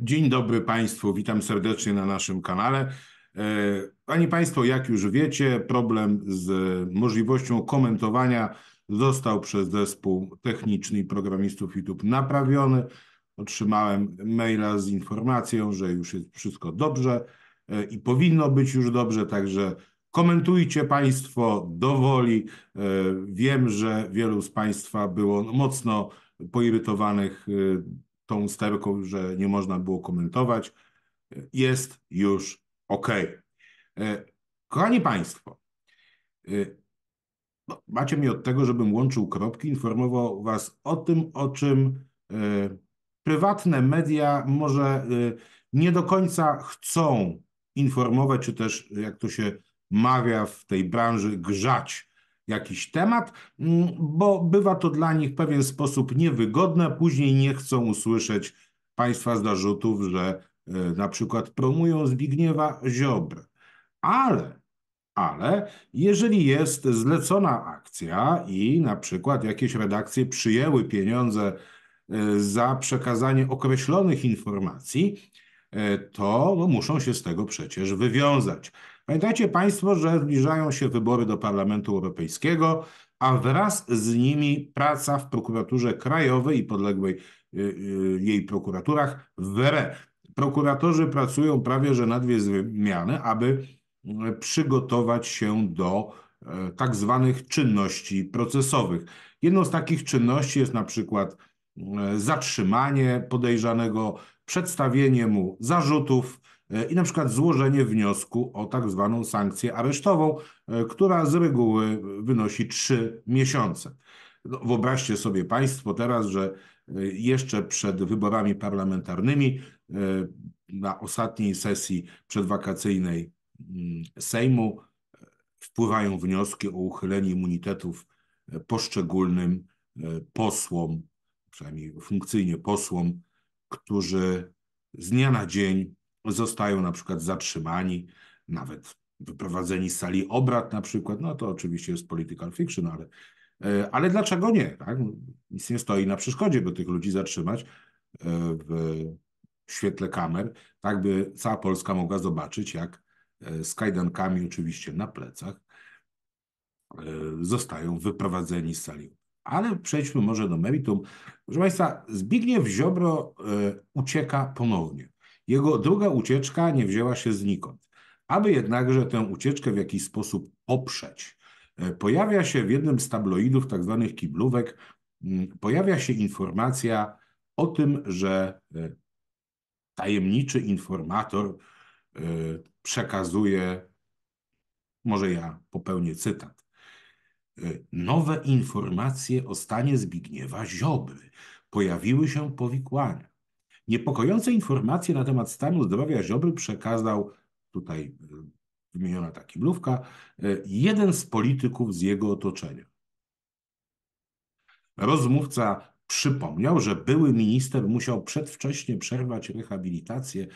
Dzień dobry Państwu, witam serdecznie na naszym kanale. E, Pani Państwo, jak już wiecie, problem z możliwością komentowania został przez zespół techniczny i programistów YouTube naprawiony. Otrzymałem maila z informacją, że już jest wszystko dobrze e, i powinno być już dobrze, także komentujcie Państwo dowoli. E, wiem, że wielu z Państwa było mocno poirytowanych tą sterką, że nie można było komentować, jest już ok. E, kochani Państwo, e, no, macie mi od tego, żebym łączył kropki, informował Was o tym, o czym e, prywatne media może nie do końca chcą informować, czy też, jak to się mawia w tej branży, grzać jakiś temat, mm, bo bywa to dla nich w pewien sposób niewygodne, później nie chcą usłyszeć państwa zarzutów, że e, na przykład promują Zbigniewa Ziobrę. Ale, ale jeżeli jest zlecona akcja i na przykład jakieś redakcje przyjęły pieniądze e, za przekazanie określonych informacji, e, to no, muszą się z tego przecież wywiązać. Pamiętajcie Państwo, że zbliżają się wybory do Parlamentu Europejskiego, a wraz z nimi praca w prokuraturze krajowej i podległej y, y, jej prokuraturach w RE. Prokuratorzy pracują prawie że na dwie zmiany, aby y, przygotować się do tak zwanych czynności procesowych. Jedną z takich czynności jest na przykład zatrzymanie podejrzanego, przedstawienie mu zarzutów, E, i na przykład złożenie wniosku o tak zwaną sankcję aresztową, e, która z reguły wynosi 3 miesiące. No, wyobraźcie sobie Państwo teraz, że e, jeszcze przed wyborami parlamentarnymi, na ostatniej sesji przedwakacyjnej mm, Sejmu, wpływają wnioski o uchylenie immunitetów poszczególnym posłom, przynajmniej funkcyjnie posłom, którzy z dnia na dzień zostają na przykład zatrzymani, nawet wyprowadzeni z sali obrad na przykład, no to oczywiście jest political fiction, ale, e, ale dlaczego nie? Tak? Nic nie stoi na przeszkodzie, by tych ludzi zatrzymać e, w świetle kamer, tak by cała Polska mogła zobaczyć, jak e, z kajdankami oczywiście na plecach zostają wyprowadzeni z sali. Ale przejdźmy może do meritum. Proszę Państwa, Zbigniew Ziobro ucieka ponownie. Jego druga ucieczka nie wzięła się znikąd. Aby jednakże tę ucieczkę w jakiś sposób oprzeć, e, pojawia się w jednym z tabloidów, tak zwanych kiblówek, mm, pojawia się informacja o tym, że e, tajemniczy informator e, przekazuje, może ja popełnię cytat, nowe informacje o stanie Zbigniewa Ziobry. Pojawiły się powikłania. Niepokojące informacje na temat stanu zdrowia Ziobry przekazał, tutaj y, wymieniona ta kiblówka, y, jeden z polityków z jego otoczenia. Rozmówca przypomniał, że były minister musiał przedwcześnie przerwać rehabilitację.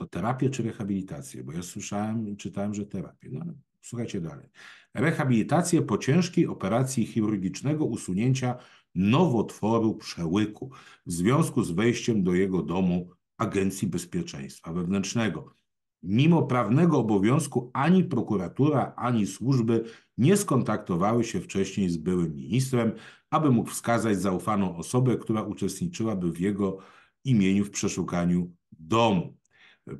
To terapię czy rehabilitację? Bo ja słyszałem i czytałem, że terapię. No słuchajcie dalej. Rehabilitację po ciężkiej operacji chirurgicznego usunięcia nowotworu przełyku w związku z wejściem do jego domu Agencji Bezpieczeństwa Wewnętrznego. Mimo prawnego obowiązku ani prokuratura, ani służby nie skontaktowały się wcześniej z byłym ministrem, aby mógł wskazać zaufaną osobę, która uczestniczyłaby w jego imieniu w przeszukaniu domu.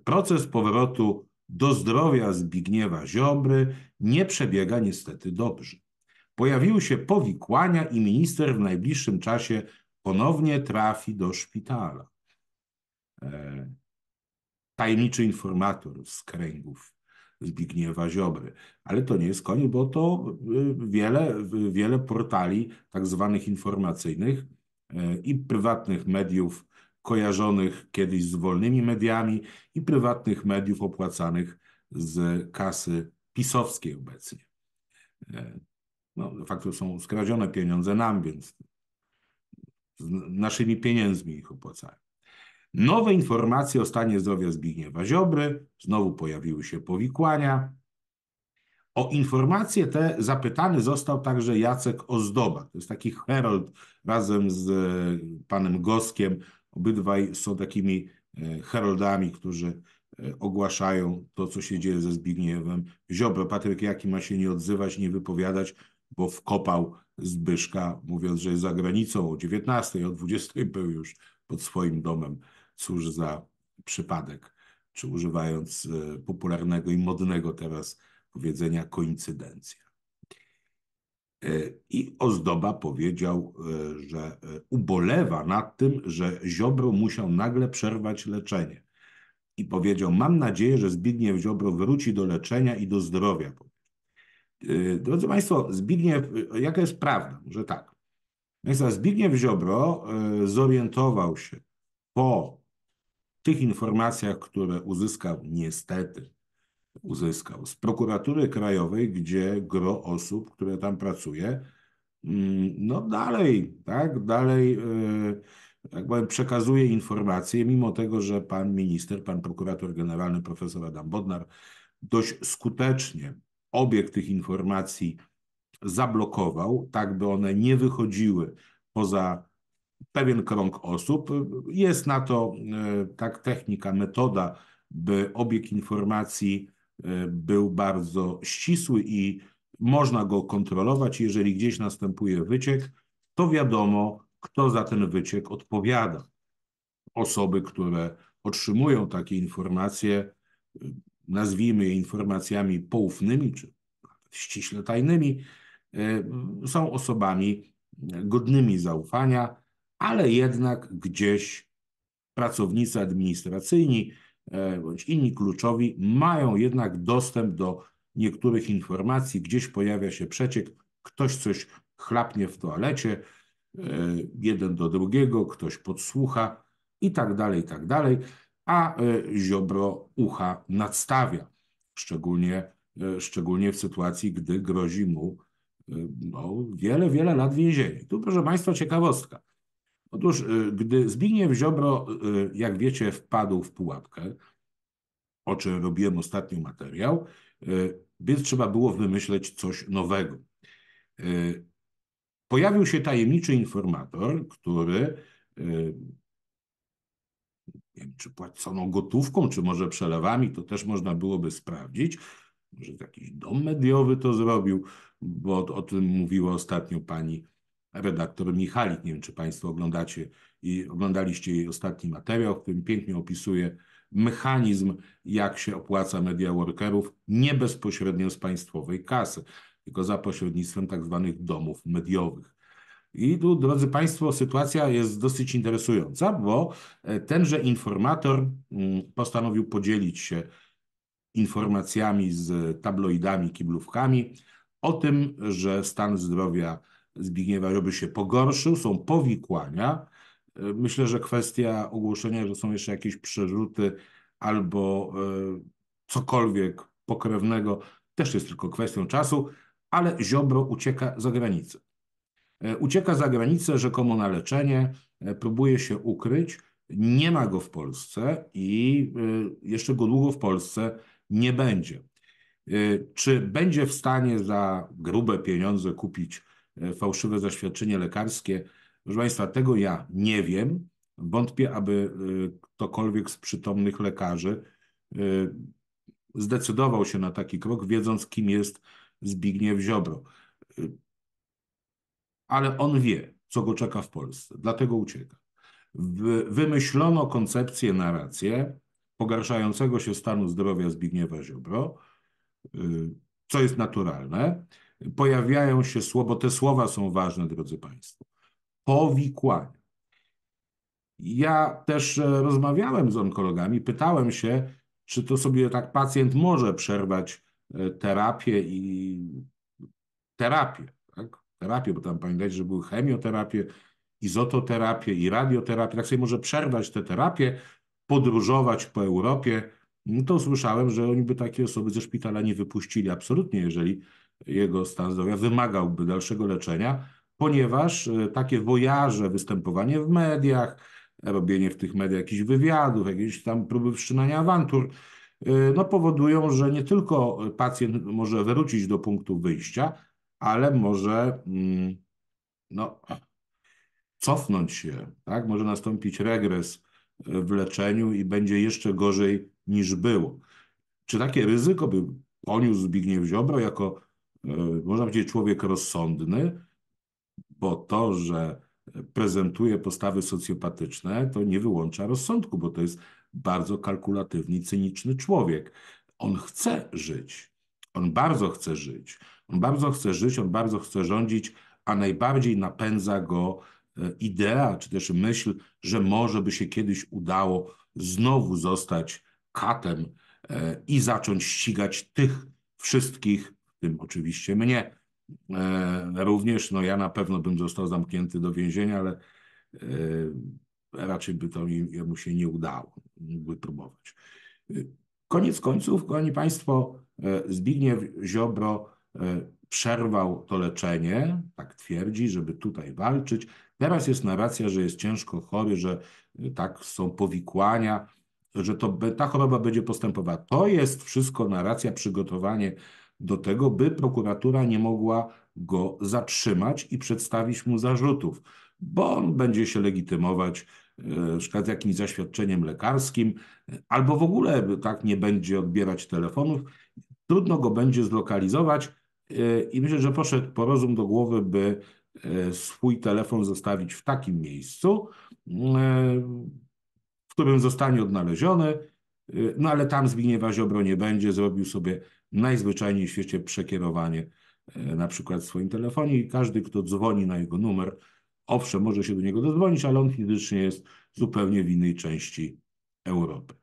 Proces powrotu do zdrowia Zbigniewa Ziobry nie przebiega niestety dobrze. Pojawiły się powikłania i minister w najbliższym czasie ponownie trafi do szpitala. E, tajemniczy informator z kręgów Zbigniewa Ziobry. Ale to nie jest koniec, bo to y, wiele, wiele portali tak zwanych informacyjnych e, i prywatnych mediów kojarzonych kiedyś z wolnymi mediami i prywatnych mediów opłacanych z kasy pisowskiej obecnie. E, no, de facto są skradzione pieniądze nam, więc naszymi pieniędzmi ich opłacają. Nowe informacje o stanie zdrowia Zbigniewa Ziobry, znowu pojawiły się powikłania. O informacje te zapytany został także Jacek Ozdoba. To jest taki herold razem z e, panem Goskiem. Obydwaj są takimi e, heroldami, którzy e, ogłaszają to, co się dzieje ze Zbigniewem Ziobro. Patryk Jaki ma się nie odzywać, nie wypowiadać, bo wkopał Zbyszka, mówiąc, że jest za granicą o 19, o 20 był już pod swoim domem. Cóż za przypadek, czy używając e, popularnego i modnego teraz powiedzenia koincydencja. E, I ozdoba powiedział, e, że ubolewa nad tym, że Ziobro musiał nagle przerwać leczenie. I powiedział: Mam nadzieję, że Zbigniew Ziobro wróci do leczenia i do zdrowia. Y, drodzy Państwo, Zbigniew, y, jaka jest prawda? Może tak. Zbigniew Ziobro y, zorientował się po tych informacjach, które uzyskał, niestety uzyskał, z prokuratury krajowej, gdzie gro osób, które tam pracuje, mm, no dalej, tak, dalej jak powiem, przekazuje informacje, mimo tego, że pan minister, pan prokurator generalny, profesor Adam Bodnar dość skutecznie obieg tych informacji zablokował, tak by one nie wychodziły poza pewien krąg osób. Jest na to e, tak technika, metoda, by obieg informacji e, był bardzo ścisły i można go kontrolować. Jeżeli gdzieś następuje wyciek, to wiadomo, kto za ten wyciek odpowiada. Osoby, które otrzymują takie informacje, nazwijmy je informacjami poufnymi czy ściśle tajnymi, e, są osobami godnymi zaufania, ale jednak gdzieś pracownicy administracyjni e, bądź inni kluczowi mają jednak dostęp do niektórych informacji, gdzieś pojawia się przeciek, ktoś coś chlapnie w toalecie, e, jeden do drugiego, ktoś podsłucha i tak dalej, i tak dalej a e, Ziobro ucha nadstawia, szczególnie, e, szczególnie w sytuacji, gdy grozi mu e, no, wiele, wiele lat więzienia. Tu proszę Państwa ciekawostka. Otóż, gdy Zbigniew Ziobro, jak wiecie, wpadł w pułapkę, o czym robiłem ostatnio materiał, więc trzeba było wymyśleć coś nowego. Pojawił się tajemniczy informator, który wiem, czy płacono gotówką, czy może przelewami, to też można byłoby sprawdzić. Może jakiś dom mediowy to zrobił, bo o, o tym mówiła ostatnio pani redaktor Michalik. Nie wiem, czy Państwo oglądacie i oglądaliście jej ostatni materiał, w którym pięknie opisuje mechanizm, jak się opłaca media workerów, nie bezpośrednio z państwowej kasy, tylko za pośrednictwem tak zwanych domów mediowych. I tu, drodzy Państwo, sytuacja jest dosyć interesująca, bo e, tenże informator mm, postanowił podzielić się informacjami z tabloidami, kiblówkami o tym, że stan zdrowia Zbigniewa Roby się pogorszył, są powikłania. E, myślę, że kwestia ogłoszenia, że są jeszcze jakieś przerzuty albo e, cokolwiek pokrewnego, też jest tylko kwestią czasu, ale Ziobro ucieka za granicę. E, ucieka za granicę rzekomo na leczenie, e, próbuje się ukryć, nie ma go w Polsce i e, jeszcze go długo w Polsce nie będzie. Czy będzie w stanie za grube pieniądze kupić fałszywe zaświadczenie lekarskie? Proszę Państwa, tego ja nie wiem. Wątpię, aby ktokolwiek z przytomnych lekarzy zdecydował się na taki krok, wiedząc, kim jest Zbigniew Ziobro ale on wie, co go czeka w Polsce, dlatego ucieka. Wymyślono koncepcję, narrację pogarszającego się stanu zdrowia Zbigniewa Ziobro, y, co jest naturalne. Pojawiają się słowo, te słowa są ważne, drodzy Państwo, powikłania. Ja też e, rozmawiałem z onkologami, pytałem się, czy to sobie tak pacjent może przerwać e, terapię i terapię. Tak? terapię, bo tam pamiętajcie, że były chemioterapie, izototerapię i radioterapię. Tak sobie może przerwać te terapie, podróżować po Europie. No to słyszałem, że oni by takie osoby ze szpitala nie wypuścili absolutnie, jeżeli jego stan zdrowia wymagałby dalszego leczenia, ponieważ e, takie wojaże, występowanie w mediach, robienie w tych mediach jakichś wywiadów, jakieś tam próby wszczynania awantur, e, no powodują, że nie tylko pacjent może wrócić do punktu wyjścia, ale może mm, no, cofnąć się, tak? może nastąpić regres e, w leczeniu i będzie jeszcze gorzej niż było. Czy takie ryzyko by poniósł Zbigniew Ziobro jako, e, można powiedzieć, człowiek rozsądny, bo to, że prezentuje postawy socjopatyczne, to nie wyłącza rozsądku, bo to jest bardzo kalkulatywny, cyniczny człowiek. On chce żyć, on bardzo chce żyć. On bardzo chce żyć, on bardzo chce rządzić, a najbardziej napędza go e, idea czy też myśl, że może by się kiedyś udało znowu zostać katem e, i zacząć ścigać tych wszystkich, w tym oczywiście mnie. E, również no ja na pewno bym został zamknięty do więzienia, ale raczej by to mu się nie udało, mógłby próbować. Koniec końców, kochani Państwo, Zbigniew Ziobro E, przerwał to leczenie, tak twierdzi, żeby tutaj walczyć. Teraz jest narracja, że jest ciężko chory, że e, tak są powikłania, że to, ta choroba będzie postępowała. To jest wszystko narracja, przygotowanie do tego, by prokuratura nie mogła go zatrzymać i przedstawić mu zarzutów, bo on będzie się legitymować e, przykład jakimś zaświadczeniem lekarskim, albo w ogóle tak nie będzie odbierać telefonów, trudno go będzie zlokalizować, E, I myślę, że poszedł po rozum do głowy, by e, swój telefon zostawić w takim miejscu, e, w którym zostanie odnaleziony, no ale tam Zbigniewa Ziobro nie będzie, zrobił sobie najzwyczajniej w świecie przekierowanie na przykład w swoim telefonie i każdy, kto dzwoni na jego numer, owszem, może się do niego dodzwonić, ale on fizycznie jest zupełnie w innej części Europy.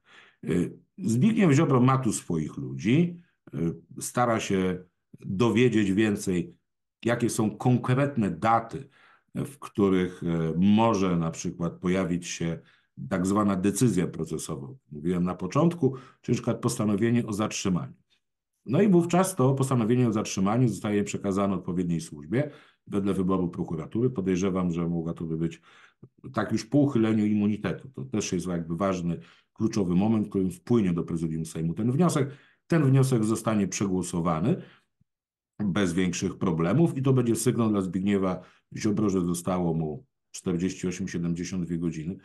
Zbigniew Ziobro ma tu swoich ludzi, stara się dowiedzieć więcej, jakie są konkretne daty, w których e, może na przykład pojawić się tak zwana decyzja procesowa. Mówiłem na początku, czyli na przykład postanowienie o zatrzymaniu. No i wówczas to postanowienie o zatrzymaniu zostaje przekazane odpowiedniej służbie wedle wyboru prokuratury. Podejrzewam, że mogła to by być tak już po uchyleniu immunitetu. To też jest jakby ważny, kluczowy moment, w którym wpłynie do prezydium Sejmu ten wniosek. Ten wniosek zostanie przegłosowany bez większych problemów i to będzie sygnał dla Zbigniewa Ziobro, że zostało mu 48-72 godziny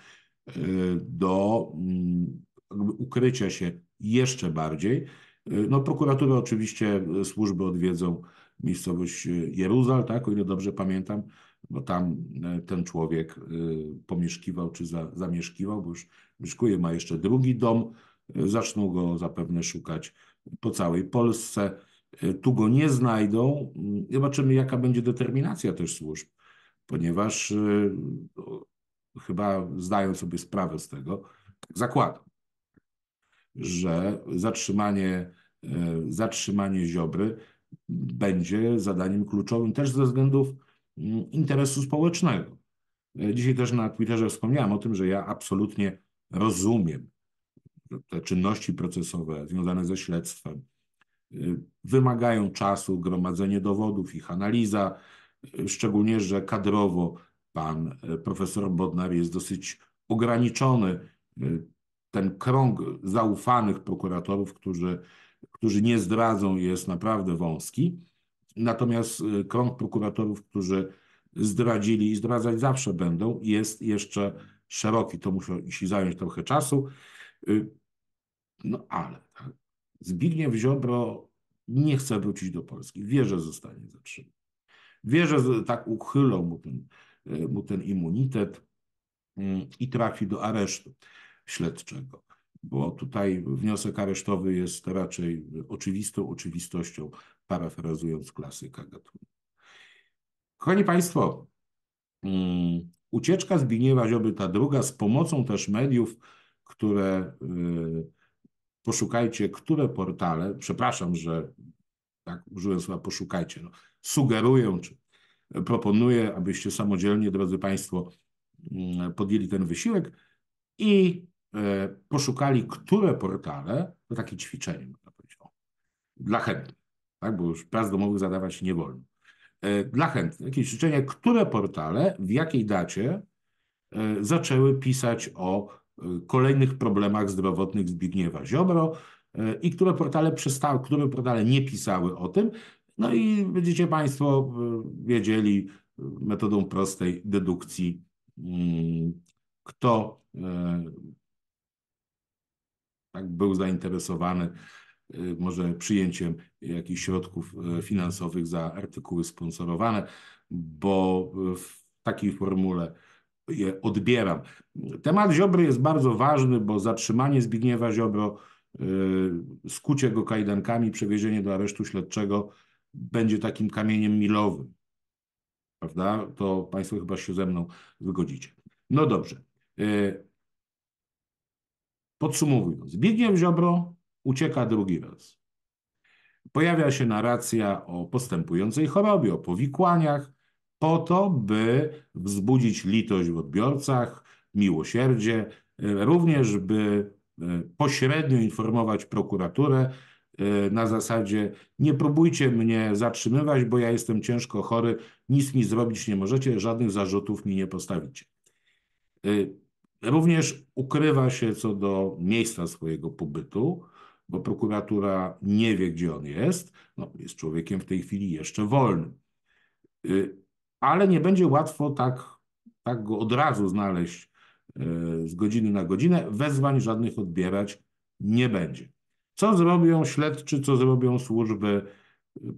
e, do mm, ukrycia się jeszcze bardziej. E, no, prokuratura oczywiście, e, służby odwiedzą miejscowość Jeruzal, tak, o ile dobrze pamiętam, bo tam ten człowiek pomieszkiwał czy za, zamieszkiwał, bo już mieszkuje, ma jeszcze drugi dom, zaczną go zapewne szukać po całej Polsce. Y, tu go nie znajdą. Mm, zobaczymy, jaka będzie determinacja też służb, ponieważ y, chyba zdają sobie sprawę z tego, tak zakładam, że zatrzymanie, y, zatrzymanie Ziobry będzie zadaniem kluczowym też ze względów mm, interesu społecznego. Dzisiaj też na Twitterze wspomniałem o tym, że ja absolutnie rozumiem te czynności procesowe związane ze śledztwem, wymagają czasu gromadzenie dowodów, ich analiza, szczególnie, że kadrowo pan e, profesor Bodnar jest dosyć ograniczony. E, ten krąg zaufanych prokuratorów, którzy, którzy nie zdradzą, jest naprawdę wąski. Natomiast e, krąg prokuratorów, którzy zdradzili i zdradzać zawsze będą, jest jeszcze szeroki. To musi zająć trochę czasu. No ale tak. Zbigniew Ziobro nie chce wrócić do Polski. Wie, że zostanie zatrzymany. Wie, że tak uchylą mu ten, e, mu ten immunitet mm, i trafi do aresztu śledczego. Bo tutaj wniosek aresztowy jest raczej oczywistą oczywistością, parafrazując klasyka gatunku. Kochani Państwo, mm, ucieczka Zbigniewa Ziobry, ta druga, z pomocą też mediów, które e, poszukajcie, które portale, przepraszam, że tak użyłem słowa poszukajcie, no, sugeruję czy proponuję, abyście samodzielnie, drodzy Państwo, mm, podjęli ten wysiłek i e, poszukali, które portale, to no, takie ćwiczenie, można powiedzieć, o, dla chętnych, tak, bo już prac domowych zadawać nie wolno. E, dla chętnych, jakieś ćwiczenie, które portale w jakiej dacie e, zaczęły pisać o kolejnych problemach zdrowotnych Zbigniewa Ziobro e, i które portale, przestały, które portale nie pisały o tym. No i będziecie Państwo e, wiedzieli e, metodą prostej dedukcji, mm, kto tak był zainteresowany może przyjęciem jakichś środków finansowych za artykuły sponsorowane, bo w takiej formule je odbieram. Temat Ziobry jest bardzo ważny, bo zatrzymanie Zbigniewa Ziobro, y, skucie go kajdankami, przewiezienie do aresztu śledczego będzie takim kamieniem milowym. Prawda? To Państwo chyba się ze mną wygodzicie. No dobrze. Y, podsumowując, Zbigniew Ziobro ucieka drugi raz. Pojawia się narracja o postępującej chorobie, o powikłaniach, po to, by wzbudzić litość w odbiorcach, miłosierdzie, e, również by e, pośrednio informować prokuraturę e, na zasadzie nie próbujcie mnie zatrzymywać, bo ja jestem ciężko chory, nic mi zrobić nie możecie, żadnych zarzutów mi nie postawicie. Również ukrywa się co do miejsca swojego pobytu, bo prokuratura nie wie, gdzie on jest. No, jest człowiekiem w tej chwili jeszcze wolnym ale nie będzie łatwo tak, tak go od razu znaleźć e, z godziny na godzinę. Wezwań żadnych odbierać nie będzie. Co zrobią śledczy, co zrobią służby? E,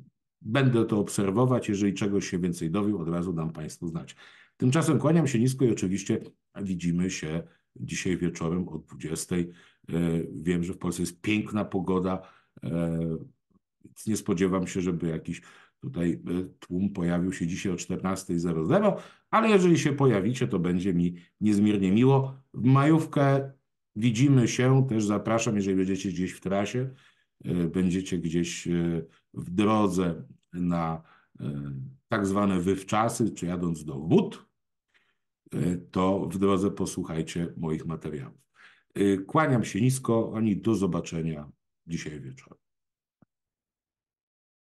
będę to obserwować. Jeżeli czegoś się więcej dowiem, od razu dam Państwu znać. Tymczasem kłaniam się nisko i oczywiście widzimy się dzisiaj wieczorem o 20.00. E, wiem, że w Polsce jest piękna pogoda. Nie spodziewam się, żeby jakiś Tutaj e, tłum pojawił się dzisiaj o 14.00, ale jeżeli się pojawicie, to będzie mi niezmiernie miło. W majówkę widzimy się, też zapraszam, jeżeli będziecie gdzieś w trasie, e, będziecie gdzieś e, w drodze na tak zwane wywczasy, czy jadąc do wód, to w drodze posłuchajcie moich materiałów. Kłaniam się nisko, ani do zobaczenia dzisiaj wieczorem.